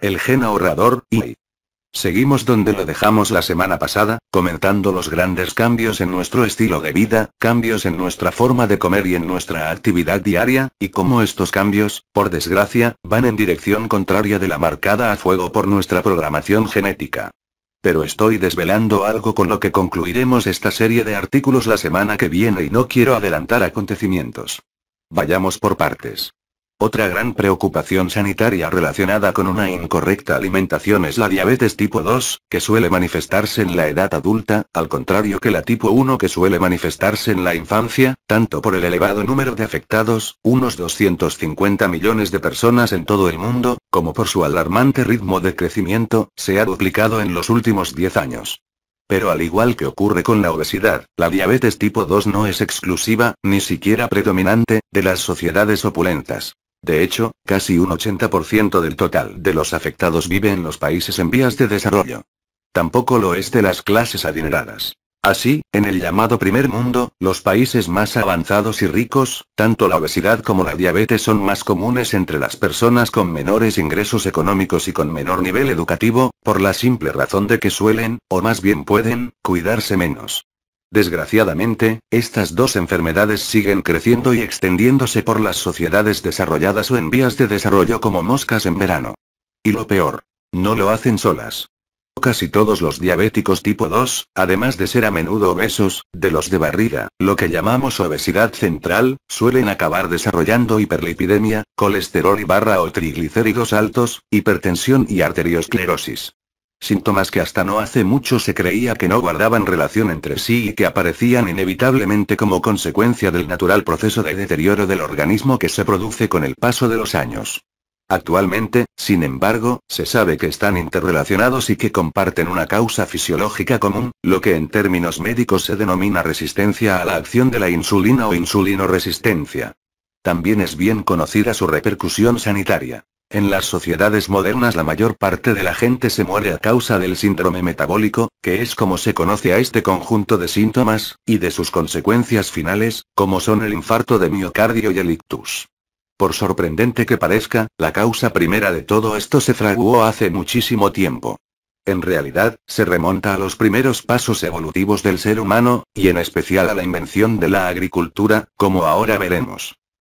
El gen ahorrador, y... Seguimos donde lo dejamos la semana pasada, comentando los grandes cambios en nuestro estilo de vida, cambios en nuestra forma de comer y en nuestra actividad diaria, y cómo estos cambios, por desgracia, van en dirección contraria de la marcada a fuego por nuestra programación genética. Pero estoy desvelando algo con lo que concluiremos esta serie de artículos la semana que viene y no quiero adelantar acontecimientos. Vayamos por partes. Otra gran preocupación sanitaria relacionada con una incorrecta alimentación es la diabetes tipo 2, que suele manifestarse en la edad adulta, al contrario que la tipo 1 que suele manifestarse en la infancia, tanto por el elevado número de afectados, unos 250 millones de personas en todo el mundo, como por su alarmante ritmo de crecimiento, se ha duplicado en los últimos 10 años. Pero al igual que ocurre con la obesidad, la diabetes tipo 2 no es exclusiva, ni siquiera predominante, de las sociedades opulentas. De hecho, casi un 80% del total de los afectados vive en los países en vías de desarrollo. Tampoco lo es de las clases adineradas. Así, en el llamado primer mundo, los países más avanzados y ricos, tanto la obesidad como la diabetes son más comunes entre las personas con menores ingresos económicos y con menor nivel educativo, por la simple razón de que suelen, o más bien pueden, cuidarse menos. Desgraciadamente, estas dos enfermedades siguen creciendo y extendiéndose por las sociedades desarrolladas o en vías de desarrollo como moscas en verano. Y lo peor, no lo hacen solas. Casi todos los diabéticos tipo 2, además de ser a menudo obesos, de los de barriga, lo que llamamos obesidad central, suelen acabar desarrollando hiperlipidemia, colesterol y barra o triglicéridos altos, hipertensión y arteriosclerosis síntomas que hasta no hace mucho se creía que no guardaban relación entre sí y que aparecían inevitablemente como consecuencia del natural proceso de deterioro del organismo que se produce con el paso de los años. Actualmente, sin embargo, se sabe que están interrelacionados y que comparten una causa fisiológica común, lo que en términos médicos se denomina resistencia a la acción de la insulina o insulinoresistencia. También es bien conocida su repercusión sanitaria. En las sociedades modernas la mayor parte de la gente se muere a causa del síndrome metabólico, que es como se conoce a este conjunto de síntomas, y de sus consecuencias finales, como son el infarto de miocardio y el ictus. Por sorprendente que parezca, la causa primera de todo esto se fraguó hace muchísimo tiempo. En realidad, se remonta a los primeros pasos evolutivos del ser humano, y en especial a la invención de la agricultura, como ahora veremos.